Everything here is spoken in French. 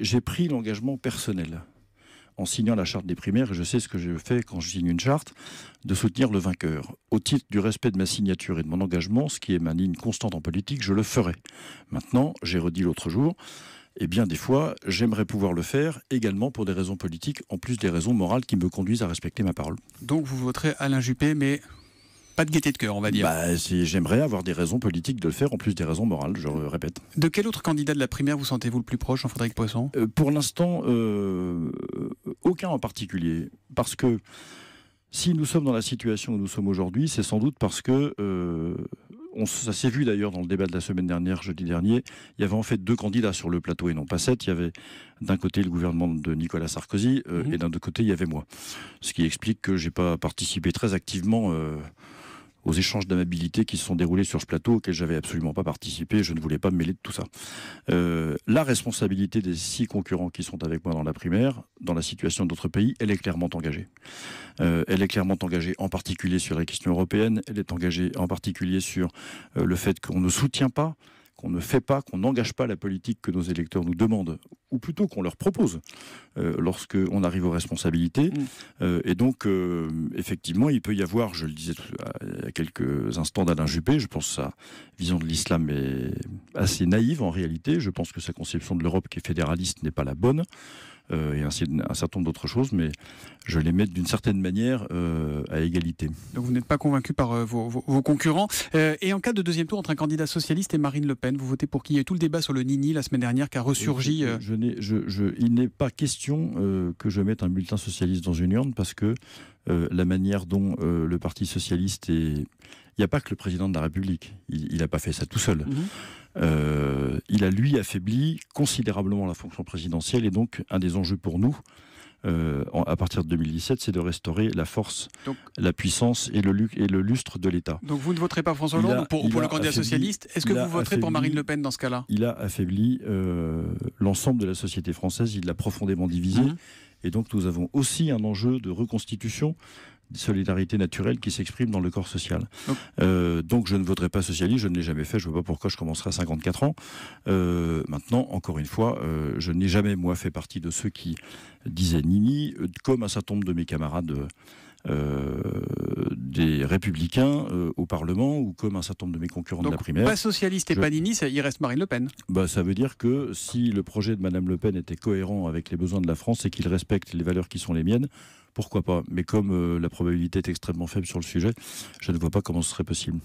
j'ai pris l'engagement personnel en signant la charte des primaires, et je sais ce que je fais quand je signe une charte, de soutenir le vainqueur. Au titre du respect de ma signature et de mon engagement, ce qui est ma ligne constante en politique, je le ferai. Maintenant, j'ai redit l'autre jour, et eh bien des fois, j'aimerais pouvoir le faire également pour des raisons politiques, en plus des raisons morales qui me conduisent à respecter ma parole. Donc vous voterez Alain Juppé, mais pas de gaieté de cœur, on va dire. Bah, si j'aimerais avoir des raisons politiques de le faire, en plus des raisons morales, je euh, répète. De quel autre candidat de la primaire vous sentez-vous le plus proche, Jean-Frédéric Poisson euh, Pour l'instant, euh, aucun en particulier, parce que si nous sommes dans la situation où nous sommes aujourd'hui, c'est sans doute parce que on, ça s'est vu d'ailleurs dans le débat de la semaine dernière, jeudi dernier, il y avait en fait deux candidats sur le plateau et non pas sept. Il y avait d'un côté le gouvernement de Nicolas Sarkozy mhm. et d'un autre côté il y avait moi. Ce qui explique que j'ai pas participé très activement aux échanges d'amabilité qui se sont déroulés sur ce plateau auquel j'avais absolument pas participé. Je ne voulais pas me mêler de tout ça. Euh, la responsabilité des six concurrents qui sont avec moi dans la primaire, dans la situation d'autres pays, elle est clairement engagée. Euh, elle est clairement engagée en particulier sur les question européenne. Elle est engagée en particulier sur euh, le fait qu'on ne soutient pas qu'on ne fait pas, qu'on n'engage pas la politique que nos électeurs nous demandent, ou plutôt qu'on leur propose euh, lorsqu'on arrive aux responsabilités. Mm. Euh, et donc, euh, effectivement, il peut y avoir, je le disais à quelques instants d'Alain Juppé, je pense que sa vision de l'islam est assez naïve en réalité, je pense que sa conception de l'Europe qui est fédéraliste n'est pas la bonne. Euh, et ainsi un certain nombre d'autres choses, mais je les mets d'une certaine manière euh, à égalité. Donc vous n'êtes pas convaincu par euh, vos, concurrents. et en cas de deuxième tour entre un candidat socialiste et Marine Le Pen, vous votez pour qui Il y a eu tout le débat sur le Nini la semaine dernière qui a ressurgi. Je, il n'est pas question que je mette un bulletin socialiste dans une urne parce que la manière dont le Parti socialiste est il n'y a pas que le président de la République. Il n'a pas fait ça tout seul. Mhm. Euh, il a lui affaibli considérablement la fonction présidentielle et donc un des enjeux pour nous. Euh, à partir de 2017, c'est de restaurer la force, la puissance et le, lustre de l'État. Donc vous ne voterez pas François Hollande pour, le candidat socialiste. Est-ce que vous voterez pour Marine Le Pen dans ce cas-là Il a affaibli euh, l'ensemble de la société française, il l'a profondément divisée. Hein et donc nous avons aussi un enjeu de reconstitution solidarité naturelle qui s'exprime dans le corps social. Oh. Euh, donc je ne voterai pas socialiste, je ne l'ai jamais fait, je ne vois pas pourquoi je commencerai à 54 ans. Euh, maintenant, encore une fois, euh, je n'ai jamais moi fait partie de ceux qui disaient Nini, comme un certain nombre de mes camarades. Euh, des républicains euh, au Parlement ou comme un certain nombre de mes concurrents de la primaire. Pas socialiste et panini, ça, il reste Marine Le Pen. Bah, ça veut dire que si le projet de Madame Le Pen était cohérent avec les besoins de la France et qu'il respecte les valeurs qui sont les miennes, pourquoi pas Mais comme euh, la probabilité est extrêmement faible sur le sujet, je ne vois pas comment ce serait possible.